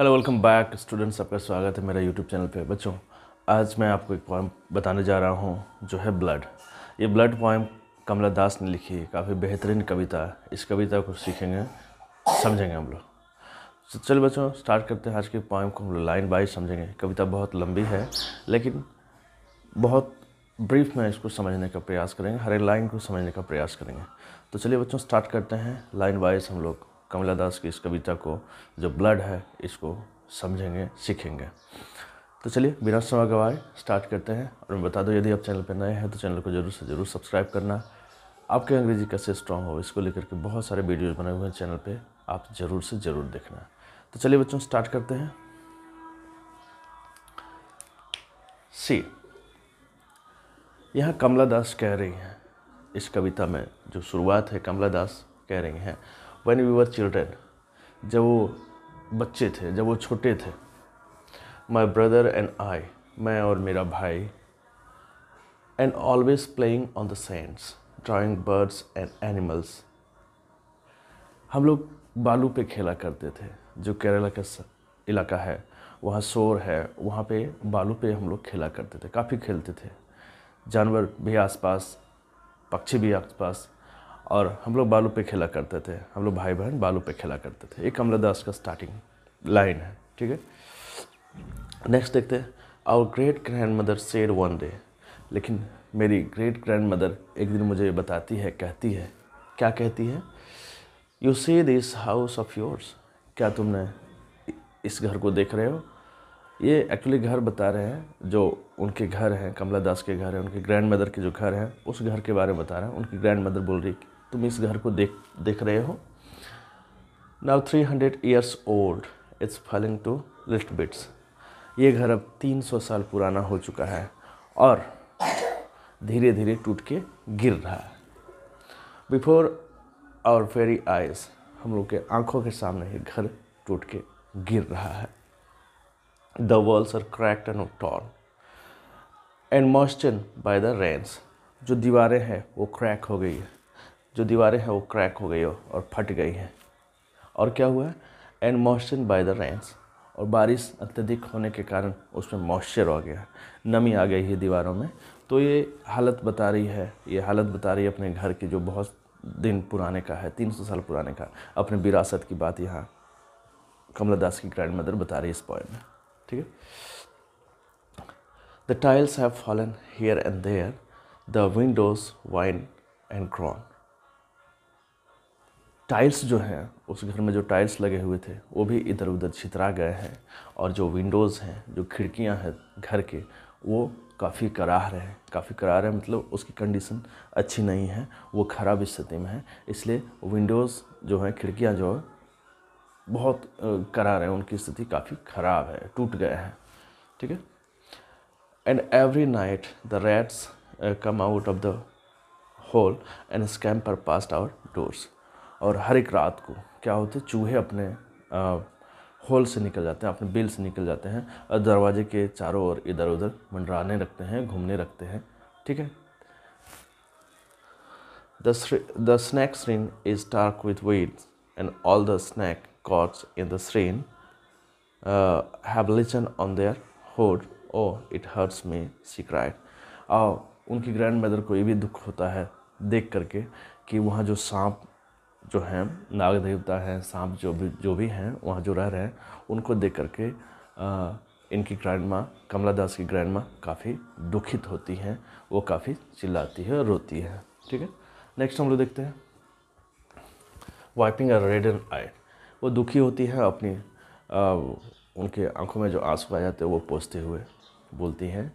Hello welcome back students आपका स्वागत है मेरा यूट्यूब चैनल पे बच्चों आज मैं आपको एक पॉइम बताने जा रहा हूँ जो है ब्लड ये ब्लड पॉइम कमला दास ने लिखी है काफ़ी बेहतरीन कविता है इस कविता को सीखेंगे समझेंगे हम लोग तो बच्चों स्टार्ट करते हैं आज के पॉइम को हम लोग लाइन बाई समझेंगे कविता बहुत लंबी है लेकिन बहुत ब्रीफ में इसको समझने का प्रयास करेंगे हर एक लाइन को समझने का प्रयास करेंगे तो चलिए बच्चों स्टार्ट करते हैं लाइन वाइज हम लोग कमला दास की इस कविता को जो ब्लड है इसको समझेंगे सीखेंगे तो चलिए बिना समय गवाए स्टार्ट करते हैं और मैं बता दूँ यदि आप चैनल पर नए हैं तो चैनल को ज़रूर से ज़रूर सब्सक्राइब करना आपके अंग्रेजी कैसे स्ट्रांग हो इसको लेकर के बहुत सारे वीडियोज़ बनाए हुए हैं चैनल पर आप ज़रूर से ज़रूर देखना तो चलिए बच्चों स्टार्ट करते हैं सी यहाँ कमला दास कह रही हैं इस कविता में जो शुरुआत है कमला दास कह रही हैं वन वी वर चिल्ड्रेन जब वो बच्चे थे जब वो छोटे थे माई ब्रदर एंड आई मैं और मेरा भाई and always playing on the sands drawing birds and animals हम लोग बालू पे खेला करते थे जो केरला का इलाका है वहाँ शोर है वहाँ पे बालू पे हम लोग खेला करते थे काफ़ी खेलते थे जानवर भी आसपास पक्षी भी आसपास और हम लोग बालू पे खेला करते थे हम लोग भाई बहन बालू पे खेला करते थे ये कमला दास का स्टार्टिंग लाइन है ठीक है नेक्स्ट देखते हैं our great grandmother said one day लेकिन मेरी ग्रेट ग्रैंड मदर एक दिन मुझे बताती है कहती है क्या कहती है यू से दिस हाउस ऑफ योर्स क्या तुमने इस घर को देख रहे हो ये एक्चुअली घर बता रहे हैं जो उनके घर हैं कमला दास के घर हैं उनके ग्रैंड मदर के जो घर हैं उस घर के बारे में बता रहे हैं उनकी ग्रैंड मदर बोल रही तुम इस घर को देख देख रहे हो now three hundred years old it's falling to लिस्ट बिट्स ये घर अब तीन सौ साल पुराना हो चुका है और धीरे धीरे टूट के गिर रहा है बिफोर आवर फेरी आइज हम लोग के आंखों के सामने ये घर टूट के गिर रहा है the walls are cracked and torn and moistened by the rains जो दीवारें हैं वो क्रैक हो गई है जो दीवारें हैं वो क्रैक हो गई हो और फट गई हैं और क्या हुआ and moisture by the rains और बारिश अत्यधिक होने के कारण उसमें मॉइस्चर आ गया नमी आ गई है दीवारों में तो ये हालत बता रही है ये हालत बता रही है अपने घर की जो बहुत दिन पुराने का है तीन सौ साल पुराने का अपने विरासत की बात यहाँ कमला दास की ग्रैंड मदर बता रही है इस पॉइंट में ठीक है the tiles have fallen here and there the windows whine and groan tiles जो हैं उस घर में जो टाइल्स लगे हुए थे वो भी इधर उधर छितरा गए हैं और जो विंडोज़ हैं जो खिड़कियां हैं घर के वो काफ़ी कराह रहे हैं काफ़ी करार है मतलब उसकी कंडीशन अच्छी नहीं है वो खराब स्थिति में है इसलिए विंडोज़ जो है खिड़कियाँ जो है बहुत करार हैं उनकी स्थिति काफ़ी ख़राब है टूट गए हैं ठीक है and every night the rats come out of the hole and purr past our doors और हर एक रात को क्या होता है चूहे अपने होल से निकल जाते हैं अपने बिल से निकल जाते हैं और दरवाजे के चारों ओर इधर उधर मंडराने रखते हैं घूमने रखते हैं ठीक है the the snake's is is with wet and all the snake snake in in the rain uh, have legion on their hood. Oh, it hurts और उनकी ग्रैंड मदर को ये भी दुख होता है देख करके कि वहाँ जो सांप जो हैं नाग देवता हैं सांप जो भी जो भी हैं वहाँ जो रह रहे हैं उनको देख करके के इनकी ग्रैंड माँ कमला दास की ग्रैंड माँ काफ़ी दुखित होती हैं वो काफ़ी चिल्लाती है और रोती है ठीक है नेक्स्ट हम लोग देखते हैं wiping a red and I वो दुखी होती है अपनी आ, उनके आंखों में जो आंसू आ जाते हैं वो पोसते हुए बोलती हैं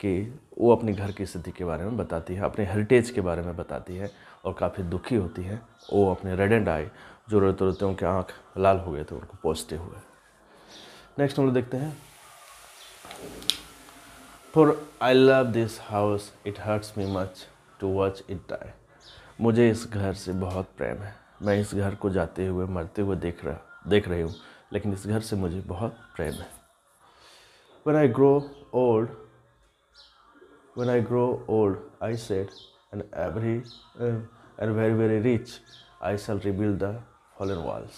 कि वो अपने घर की स्थिति के बारे में बताती है अपने हेरिटेज के बारे में बताती है और काफ़ी दुखी होती है वो अपने रेड एंड आई जो रोते रोते उनके आँख लाल हो गए थे उनको पोजते हुए नेक्स्ट हम लोग देखते हैं for I love this house it hurts me much to watch it die मुझे इस घर से बहुत प्रेम है मैं इस घर को जाते हुए मरते हुए देख रहा देख रही हूँ लेकिन इस घर से मुझे बहुत प्रेम है when I grow old when I grow old I said and every uh, and very very rich I shall rebuild the fallen walls.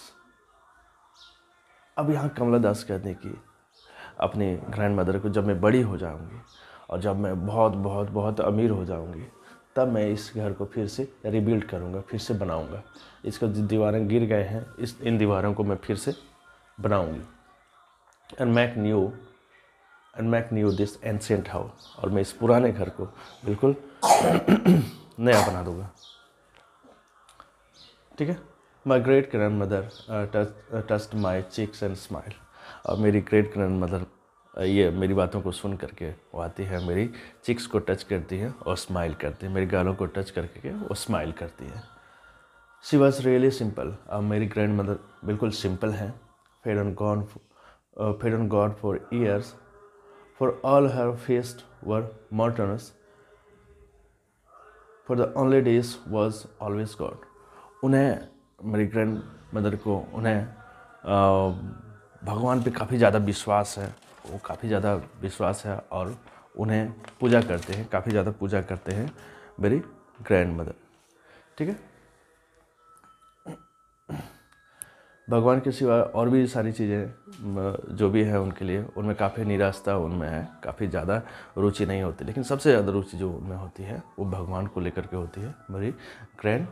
अब यहाँ कमला दास कहते हैं कि अपने ग्रैंड मदर को जब मैं बड़ी हो जाऊँगी और जब मैं बहुत बहुत बहुत अमीर हो जाऊँगी तब मैं इस घर को फिर से रिबिल्ड करूँगा फिर से बनाऊँगा इसको जो दीवारें गिर गए हैं इस इन दीवारों को मैं फिर से बनाऊँगी and make new and make new this ancient house और मैं इस पुराने घर को बिल्कुल नया बना दूंगा ठीक है my great grandmother touched my cheeks and smile और मेरी ग्रेट ग्रैंड मदर ये मेरी बातों को सुन करके वो आती है मेरी चिक्स को टच करती है और स्माइल करती है मेरे गालों को टच करके के वो स्माइल करती है शी वॉज रियली सिंपल अब मेरी ग्रैंड मदर बिल्कुल सिंपल हैं fed on gone fed on God for years for all her fast were matrons for the only days was always God उन्हें मेरी ग्रैंड मदर को उन्हें भगवान पे काफ़ी ज़्यादा विश्वास है वो काफ़ी ज़्यादा विश्वास है और उन्हें पूजा करते हैं काफ़ी ज़्यादा पूजा करते हैं मेरी ग्रैंड मदर ठीक है भगवान के सिवा और भी सारी चीज़ें जो भी है उनके लिए उनमें काफ़ी निराशता उनमें है काफ़ी ज़्यादा रुचि नहीं होती लेकिन सबसे ज़्यादा रुचि जो उनमें होती है वो भगवान को लेकर के होती है मेरी grand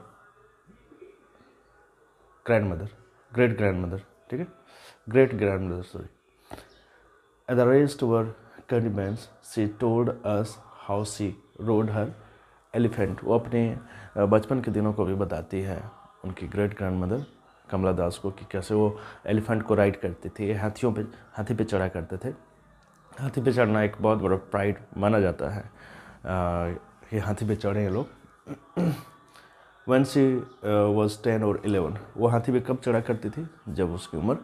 grandmother great grandmother ठीक है great grandmother sorry at the rest were her she told us how she rode her elephant वो अपने बचपन के दिनों को भी बताती है उनकी great grandmother Kamala Das को कि कैसे वो एलिफेंट को राइड करते थे हाथियों पे हाथी पे चढ़ा करते थे हाथी पे चढ़ना एक बहुत बड़ा प्राइड माना जाता है ये हाथी पे चढ़े हैं लोग वन सी वॉज टेन और एलेवन वो हाथी पे कब चढ़ा करती थी जब उसकी उम्र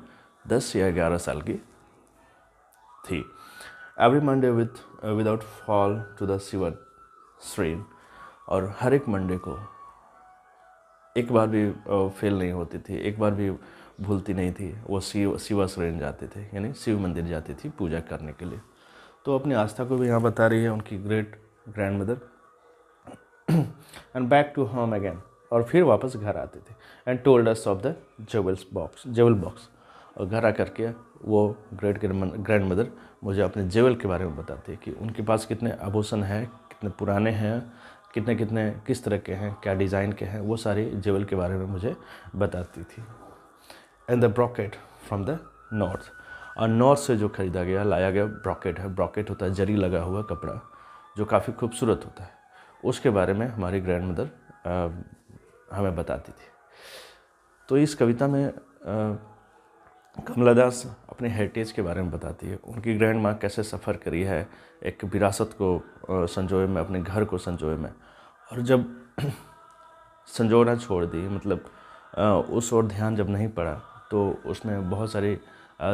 दस या ग्यारह साल की थी every Monday with without fall to the shrine और हर एक मंडे को एक बार भी फेल नहीं होती थी एक बार भी भूलती नहीं थी वो शिव शिवाश्रयण जाते थे यानी शिव मंदिर जाती थी पूजा करने के लिए तो अपनी आस्था को भी यहाँ बता रही है उनकी great grandmother and back to home again और फिर वापस घर आते थे and told us of the jewels box jewel box और घर आ करके वो ग्रेट ग्रैंड मदर मुझे अपने जेवल के बारे में बताते कि उनके पास कितने आभूषण हैं कितने पुराने हैं कितने कितने किस तरह के हैं क्या डिज़ाइन के हैं वो सारी जेवल के बारे में मुझे बताती थी and the brocade from the north और नॉर्थ से जो ख़रीदा गया लाया गया ब्रॉकेट है ब्रॉकेट होता है जरी लगा हुआ कपड़ा जो काफ़ी खूबसूरत होता है उसके बारे में हमारी ग्रैंड मदर हमें बताती थी तो इस कविता में कमला दास अपने हेरिटेज के बारे में बताती है उनकी ग्रैंड माँ कैसे सफ़र करी है एक विरासत को संजोए में अपने घर को संजोए में और जब संजोना छोड़ दी मतलब उस ओर ध्यान जब नहीं पड़ा तो उसमें बहुत सारी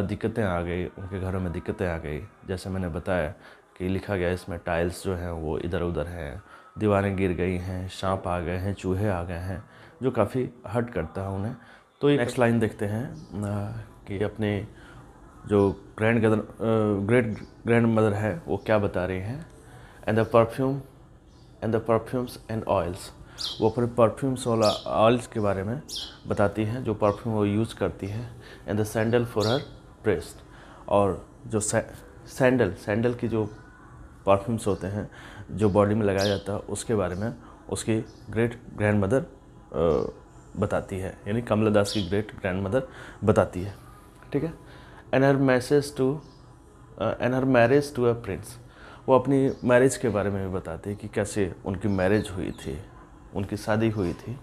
दिक्कतें आ गई उनके घरों में दिक्कतें आ गई जैसे मैंने बताया कि लिखा गया इसमें टाइल्स जो हैं वो इधर उधर हैं दीवारें गिर गई हैं सांप आ गए हैं चूहे आ गए हैं जो काफ़ी हट करता है उन्हें तो ये नेक्स्ट लाइन देखते हैं कि अपने जो grand grand great grandmother है वो क्या बता रही हैं and the perfume and the perfumes and oils वो अपने परफ्यूम्स और ऑयल्स के बारे में बताती हैं जो परफ्यूम वो यूज़ करती है and the sandal for her breast और जो सैंडल सैंडल की जो परफ्यूम्स होते हैं जो बॉडी में लगाया जाता है उसके बारे में उसकी ग्रेट ग्रैंड मदर बताती है यानी कमला दास की ग्रेट ग्रैंड मदर बताती है ठीक है and her message to and her marriage to a prince वो अपनी मैरिज के बारे में भी बताते हैं कि कैसे उनकी मैरिज हुई थी उनकी शादी हुई थी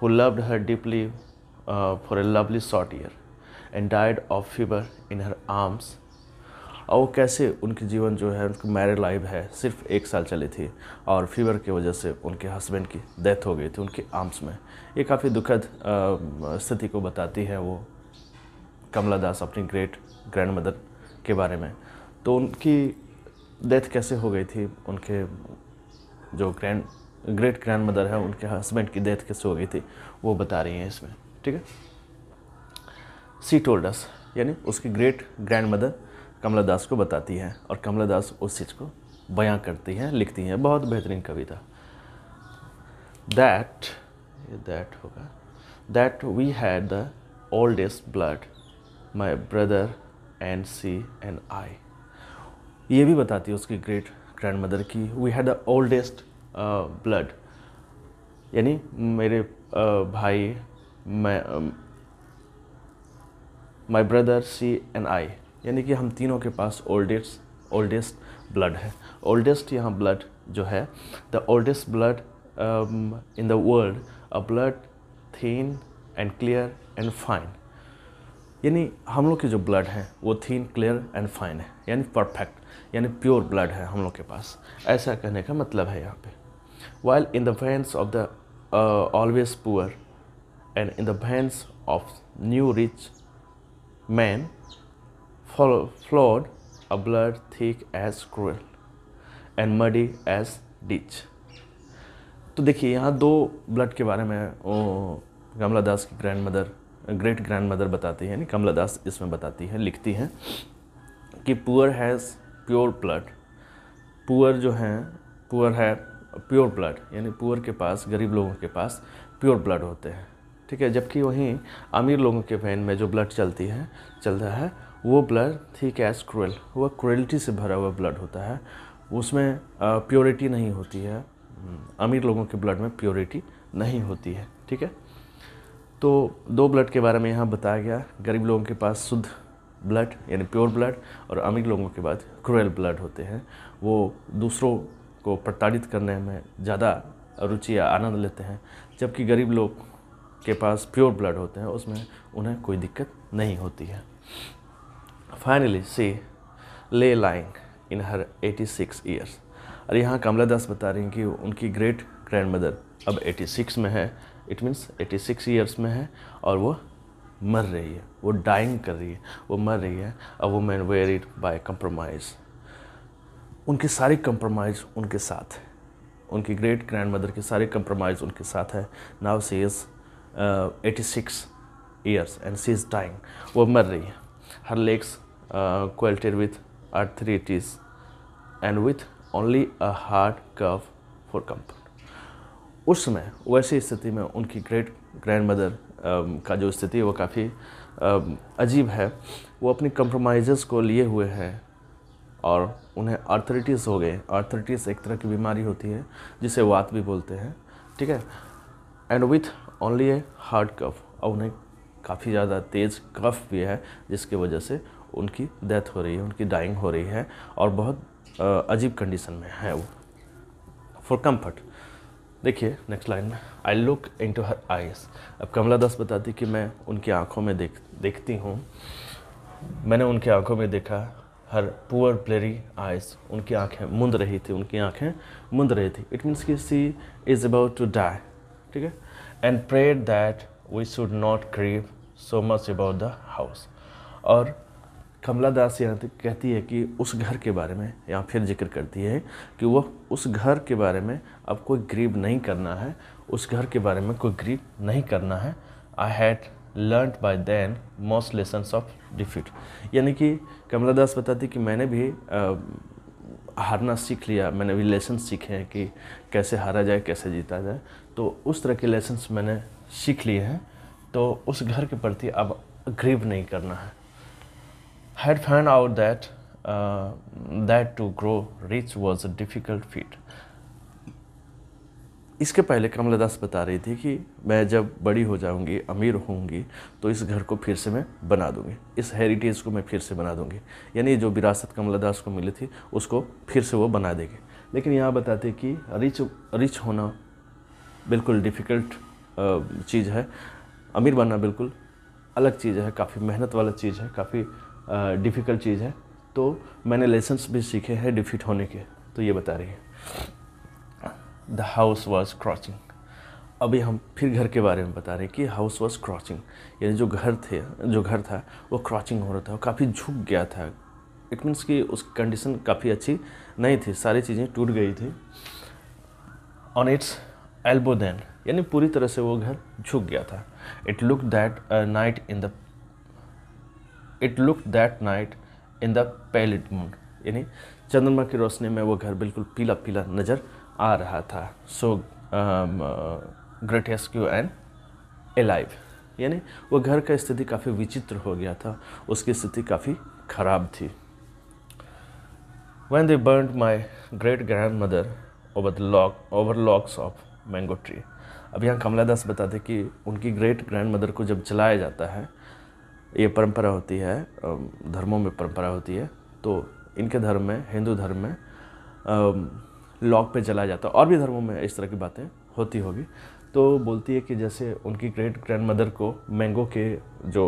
who loved her deeply for a lovely short year and died of fever in her arms और वो कैसे उनकी जीवन जो है उनकी मैरिड लाइफ है सिर्फ एक साल चली थी और फीवर की वजह से उनके हस्बैंड की डेथ हो गई थी उनके आर्म्स में ये काफ़ी दुखद uh, स्थिति को बताती है वो कमला दास अपनी ग्रेट ग्रैंड मदर के बारे में तो उनकी डेथ कैसे हो गई थी उनके जो ग्रैंड ग्रेट ग्रैंड मदर है उनके हस्बैंड की डेथ कैसे हो गई थी वो बता रही हैं इसमें ठीक है सी टोल्डस यानी उसकी great grandmother Kamala Das को बताती है और कमला दास उस चीज़ को बयां करती हैं लिखती हैं बहुत बेहतरीन कविता दैट दैट होगा that we had the oldest blood my brother and she and I ये भी बताती है उसकी ग्रेट ग्रैंड मदर की we had the oldest blood यानी मेरे uh, भाई मैं my brother she and I यानी कि हम तीनों के पास ओल्डेस्ट ओल्डेस्ट ब्लड है ओल्डेस्ट यहाँ ब्लड जो है the oldest blood in the world a blood thin and clear and fine यानी हम लोग के जो ब्लड है वो थीन क्लियर एंड फाइन है यानी परफेक्ट यानी प्योर ब्लड है हम लोग के पास ऐसा कहने का मतलब है यहाँ पे while in the veins of the always poor and in the veins of new rich man flowed a blood thick as cruel and muddy as ditch तो देखिए यहाँ दो ब्लड के बारे में ओ, दास की grandmother great grandmother बताती है यानी कमला दास इसमें बताती है लिखती हैं कि poor has pure blood poor जो हैं पुअर है प्योर ब्लड यानी पुअर के पास गरीब लोगों के पास प्योर ब्लड होते हैं ठीक है जबकि वहीं अमीर लोगों के वैन में जो ब्लड चलती है चलता है वो ब्लड ठीक एज क्रूअल वह क्रुअलिटी से भरा हुआ ब्लड होता है उसमें प्योरिटी नहीं होती है अमीर लोगों के ब्लड में प्योरिटी नहीं होती है ठीक है तो दो ब्लड के बारे में यहाँ बताया गया गरीब लोगों के पास शुद्ध ब्लड यानी प्योर ब्लड और अमीर लोगों के पास क्रोयल ब्लड होते हैं वो दूसरों को प्रताड़ित करने में ज़्यादा रुचि या आनंद लेते हैं जबकि गरीब लोग के पास प्योर ब्लड होते हैं उसमें उन्हें कोई दिक्कत नहीं होती है finally she lay lying in her 86 six years और यहाँ कमला दास बता रही हैं कि उनकी ग्रेट ग्रैंड मदर अब 86 में है इट मीन्स 86 इयर्स में है और वो मर रही है वो डाइंग कर रही है वो मर रही है a woman where it by compromise उनकी सारी कंप्रोमाइज़ उनके साथ है उनकी ग्रेट ग्रैंड मदर की सारी कंप्रोमाइज़ उनके साथ है now she is eighty six years and she is dying वो मर रही है her legs quilted with arthritis and with only a hard curve for comfort. उस समय वैसी स्थिति में उनकी ग्रेट ग्रैंड मदर का जो स्थिति है वो काफ़ी अजीब है वो अपनी कंप्रोमाइज़ को लिए हुए हैं और उन्हें आर्थरीटिस हो गए आर्थरीटिस एक तरह की बीमारी होती है जिसे वात भी बोलते हैं ठीक है and with only a hard cough और उन्हें काफ़ी ज़्यादा तेज़ कफ भी है जिसकी वजह से उनकी डेथ हो रही है उनकी डाइंग हो रही है और बहुत अजीब कंडीशन में है वो फॉर कम्फर्ट देखिए नेक्स्ट लाइन में I look into her eyes अब कमला दास बताती कि मैं उनकी आँखों में देख देखती हूँ मैंने उनकी आँखों में देखा हर पुअर प्लेरी आइज़ उनकी आँखें मुंद रही थी उनकी आँखें मुंद रही थी इट मीन्स कि she is about to die ठीक है and prayed that we should not grieve so much about the house और कमला दास यहाँ कहती है कि उस घर के बारे में या फिर जिक्र करती है कि वह उस घर के बारे में अब कोई ग्रीव नहीं करना है उस घर के बारे में कोई ग्रीव नहीं करना है I had learn by then most lessons of defeat यानी कि कमला दास बताती कि मैंने भी आ, हारना सीख लिया मैंने भी लेसन सीखे हैं कि कैसे हारा जाए कैसे जीता जाए तो उस तरह के लेसन्स मैंने सीख लिए हैं तो उस घर के प्रति अब ग्रीव नहीं करना है had found out that uh, that to grow rich was a difficult feat. इसके पहले कमला दास बता रही थी कि मैं जब बड़ी हो जाऊंगी अमीर होंगी तो इस घर को फिर से मैं बना दूंगी इस हेरिटेज को मैं फिर से बना दूंगी यानी जो विरासत कमला दास को मिली थी उसको फिर से वो बना देगी लेकिन यहाँ बताते कि रिच रिच होना बिल्कुल डिफ़िकल्ट चीज़ है अमीर बनना बिल्कुल अलग चीज़ है काफ़ी मेहनत वाला चीज़ है काफ़ी डिफ़िकल्ट चीज़ है तो मैंने लेसन्स भी सीखे हैं डिफीट होने के तो ये बता रही है द हाउस वॉज क्रॉचिंग अभी हम फिर घर के बारे में बता रहे हैं कि हाउस वॉज क्रॉचिंग यानी जो घर थे जो घर था वो क्रॉचिंग हो रहा था वो काफ़ी झुक गया था इट मीन्स कि उस कंडीशन काफ़ी अच्छी नहीं थी सारी चीज़ें टूट गई थी ऑन इट्स एल्बो देन यानी पूरी तरह से वो घर झुक गया था it look that night in the it look that night in the pallid moon यानी चंद्रमा की रोशनी में वो घर बिल्कुल पीला पीला नज़र आ रहा था सो यू एंड एलाइव यानी वो घर का स्थिति काफ़ी विचित्र हो गया था उसकी स्थिति काफ़ी खराब थी when they burn my great grandmother over the log over logs of mango tree अब यहाँ कमला दास बताते कि उनकी ग्रेट ग्रैंड मदर को जब जलाया जाता है ये परंपरा होती है धर्मों में परंपरा होती है तो इनके धर्म में हिंदू धर्म में लॉक पे जलाया जाता है और भी धर्मों में इस तरह की बातें होती होगी तो बोलती है कि जैसे उनकी ग्रेट ग्रैंड मदर को मैंगो के जो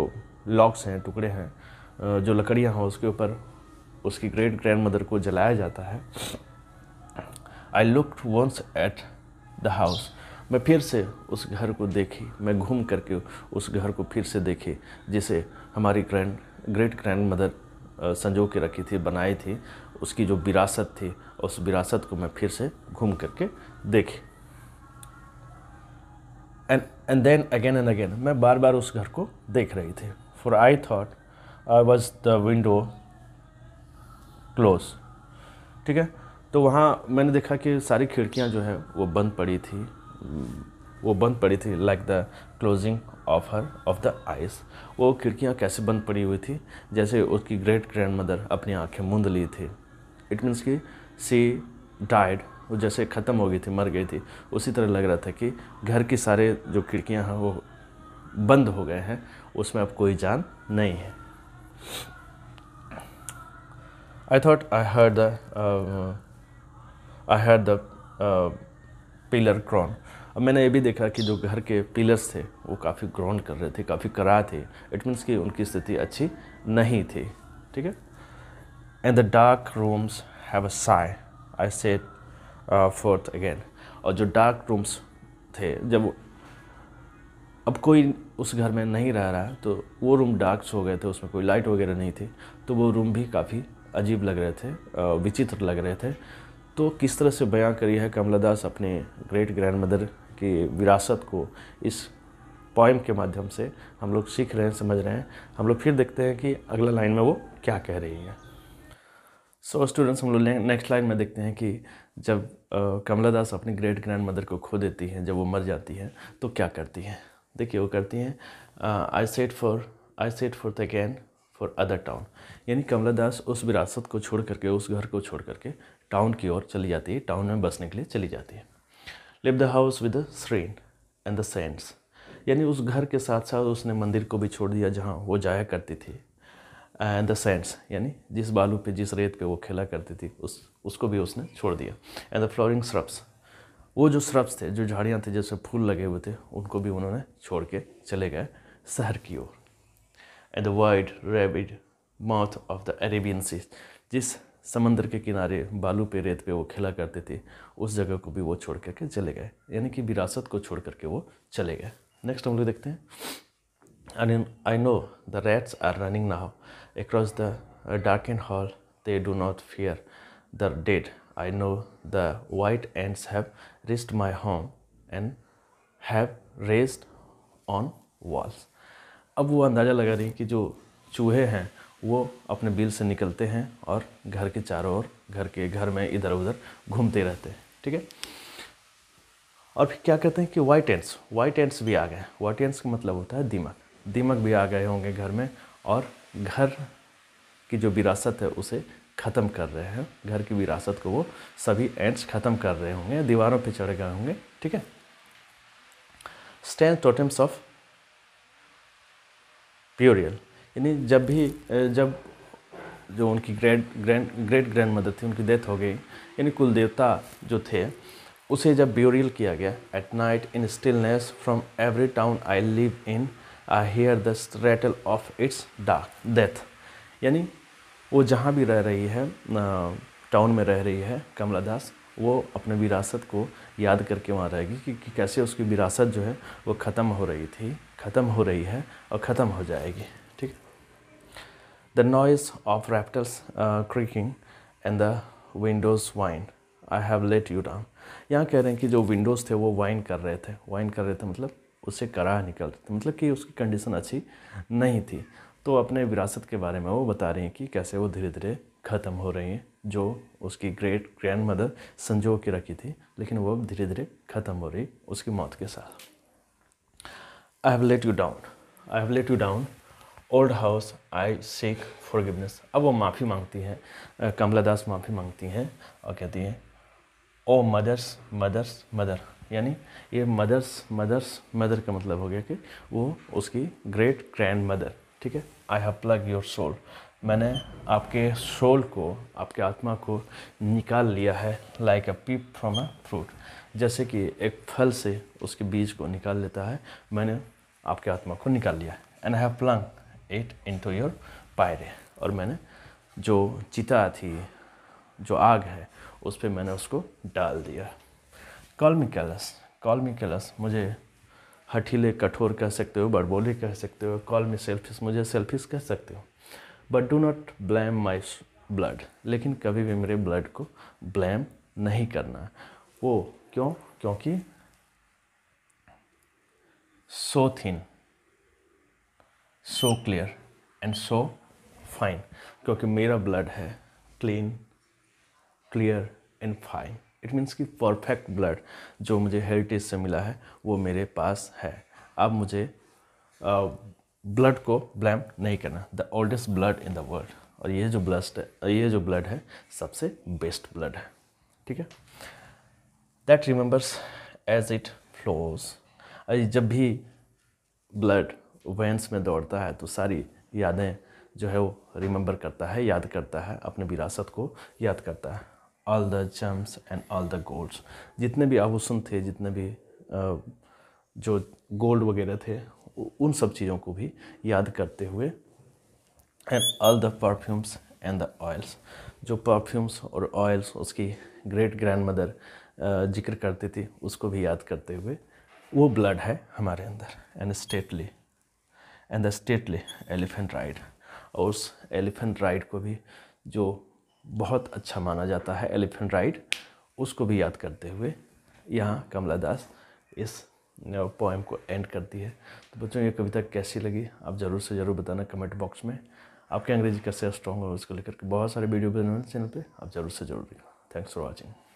लॉक्स हैं टुकड़े हैं जो लकड़ियाँ हैं उसके ऊपर उसकी ग्रेट ग्रैंड मदर को जलाया जाता है I look once at the house मैं फिर से उस घर को देखी मैं घूम करके उस घर को फिर से देखी जिसे हमारी ग्रैंड ग्रेट ग्रैंड मदर संजो के रखी थी बनाई थी उसकी जो विरासत थी उस विरासत को मैं फिर से घूम करके देखी and and then again and again मैं बार बार उस घर को देख रही थी for I thought I was the window close ठीक है तो वहाँ मैंने देखा कि सारी खिड़कियाँ जो है वो बंद पड़ी थी वो बंद पड़ी थी like the closing of her of the eyes वो खिड़कियाँ कैसे बंद पड़ी हुई थी जैसे उसकी ग्रेट ग्रैंड मदर अपनी आँखें मूंद ली थी इट मीन्स कि सी डाइड वो जैसे ख़त्म हो गई थी मर गई थी उसी तरह लग रहा था कि घर की सारे जो खिड़कियाँ हैं वो बंद हो गए हैं उसमें अब कोई जान नहीं है I thought I heard the I heard the pillar groan अब मैंने ये भी देखा कि जो घर के पिलर्स थे वो काफ़ी ग्रॉन कर रहे थे काफ़ी करा थे इट मीन्स कि उनकी स्थिति अच्छी नहीं थी ठीक है and the dark rooms have a sigh I set forth again और जो डार्क रूम्स थे जब अब कोई उस घर में नहीं रह रहा तो वो रूम डार्क हो गए थे उसमें कोई लाइट वगैरह नहीं थी तो वो रूम भी काफ़ी अजीब लग रहे थे uh, विचित्र लग रहे थे तो किस तरह से बयां करी है कमला दास अपने ग्रेट ग्रैंड मदर की विरासत को इस पॉइम के माध्यम से हम लोग सीख रहे हैं समझ रहे हैं हम लोग फिर देखते हैं कि अगला लाइन में वो क्या कह रही है सो so, स्टूडेंट्स हम लोग नेक्स्ट लाइन में देखते हैं कि जब कमला दास अपनी ग्रेट ग्रैंड मदर को खो देती हैं जब वो मर जाती हैं तो क्या करती हैं देखिए वो करती हैं I set for I set for the can for other town यानी कमला दास उस विरासत को छोड़ करके उस घर को छोड़ करके टाउन की ओर चली जाती है टाउन में बसने के लिए चली जाती है leave the house with the shrine and the saints यानी उस घर के साथ साथ उसने मंदिर को भी छोड़ दिया जहाँ वो जाया करती थी एंड द सेंट्स यानी जिस बालू पे जिस रेत पे वो खेला करती थी उस उसको भी उसने छोड़ दिया एंड द फ्लोरिंग श्रब्स वो जो श्रब्स थे जो झाड़ियाँ थे जैसे फूल लगे हुए थे उनको भी उन्होंने छोड़ के चले गए शहर की ओर and the wide rabid mouth of the Arabian sea जिस समंदर के किनारे बालू पे रेत पे वो खेला करते थे उस जगह को भी वो छोड़ करके चले गए यानी कि विरासत को छोड़ करके वो चले गए नेक्स्ट हम लोग देखते हैं I I know the rats are running now across the dark and hall they do not fear the dead I know the white ants have razed my home and have raced on walls अब वो अंदाज़ा लगा रही कि जो चूहे हैं वो अपने बिल से निकलते हैं और घर के चारों ओर घर के घर में इधर उधर घूमते रहते हैं ठीक है और फिर क्या कहते हैं कि वाइट एंड्स वाइट एंड्स भी आ गए वाइट एंड्स का मतलब होता है दीमक दीमक भी आ गए होंगे घर में और घर की जो विरासत है उसे ख़त्म कर रहे हैं घर की विरासत को वो सभी एंड्स ख़त्म कर रहे होंगे दीवारों पे चढ़ गए होंगे ठीक है स्टैंड टोटम्स ऑफ प्योरियल यानी जब भी जब जो उनकी great grand great grandmother थी उनकी डेथ हो गई यानी कुल देवता जो थे उसे जब ब्यूरियल किया गया at night in stillness from every town I live in I hear the startle of its dark death यानी वो जहाँ भी रह रही है टाउन में रह रही है कमला दास वो अपने विरासत को याद करके वहाँ रहेगी कि, कि कैसे उसकी विरासत जो है वो ख़त्म हो रही थी ख़त्म हो रही है और ख़त्म हो जाएगी The noise of rafters uh, creaking and the windows whine. I have let you down यहाँ कह रहे हैं कि जो विंडोज़ थे वो वाइन कर रहे थे वाइन कर रहे थे मतलब उससे कराह निकल रहे थे मतलब कि उसकी कंडीशन अच्छी नहीं थी तो अपने विरासत के बारे में वो बता रही हैं कि कैसे वो धीरे धीरे ख़त्म हो रही हैं जो उसकी ग्रेट ग्रैंड मदर संजो की रखी थी लेकिन वो धीरे धीरे ख़त्म हो रही उसकी मौत के साथ I have let you down I have let you down old house I for forgiveness अब वो माफ़ी मांगती हैं कमला दास माफ़ी मांगती हैं और कहती हैं ओ मदर्स मदर्स मदर यानी ये मदर्स मदर्स मदर का मतलब हो गया कि वो उसकी ग्रेट ग्रैंड मदर ठीक है I have plug your soul मैंने आपके सोल को आपके आत्मा को निकाल लिया है like a pip from a fruit जैसे कि एक फल से उसके बीज को निकाल लेता है मैंने आपके आत्मा को निकाल लिया है and I have plunge it into your pyre और मैंने जो चिता थी जो आग है उस पर मैंने उसको डाल दिया कॉलमिकलस कैलस मुझे हठीले कठोर कह सकते हो बड़बोले कह सकते हो कॉल मी मुझे सेल्फिस कह सकते हो but do not blame my blood लेकिन कभी भी मेरे ब्लड को ब्लैम नहीं करना वो क्यों क्योंकि so thin so clear and so fine क्योंकि मेरा ब्लड है clean clear and fine it means कि परफेक्ट ब्लड जो मुझे हेरिटेज से मिला है वो मेरे पास है अब मुझे ब्लड को ब्लैम नहीं करना the oldest blood in the world और ये जो ब्लस्ट है ये जो ब्लड है सबसे बेस्ट ब्लड है ठीक है that remembers as it flows जब भी ब्लड वैंस में दौड़ता है तो सारी यादें जो है वो रिमेंबर करता है याद करता है अपने विरासत को याद करता है all the gems and all the golds जितने भी आभूषण थे जितने भी जो गोल्ड वगैरह थे उन सब चीज़ों को भी याद करते हुए and all the perfumes and the oils जो परफ्यूम्स और ऑयल्स उसकी ग्रेट ग्रैंड मदर जिक्र करती थी उसको भी याद करते हुए वो ब्लड है हमारे अंदर and stately and the stately elephant ride और उस एलिफेंट राइड को भी जो बहुत अच्छा माना जाता है एलिफेंट राइड उसको भी याद करते हुए यहाँ कमला दास इस पोएम को एंड करती है तो बच्चों ये कविता कैसी लगी आप ज़रूर से ज़रूर बताना कमेंट बॉक्स में आपके अंग्रेजी कैसे स्ट्रॉन्ग हो उसको लेकर के बहुत सारे वीडियो बने चैनल पे आप ज़रूर से ज़रूर देखना थैंक्स फॉर वॉचिंग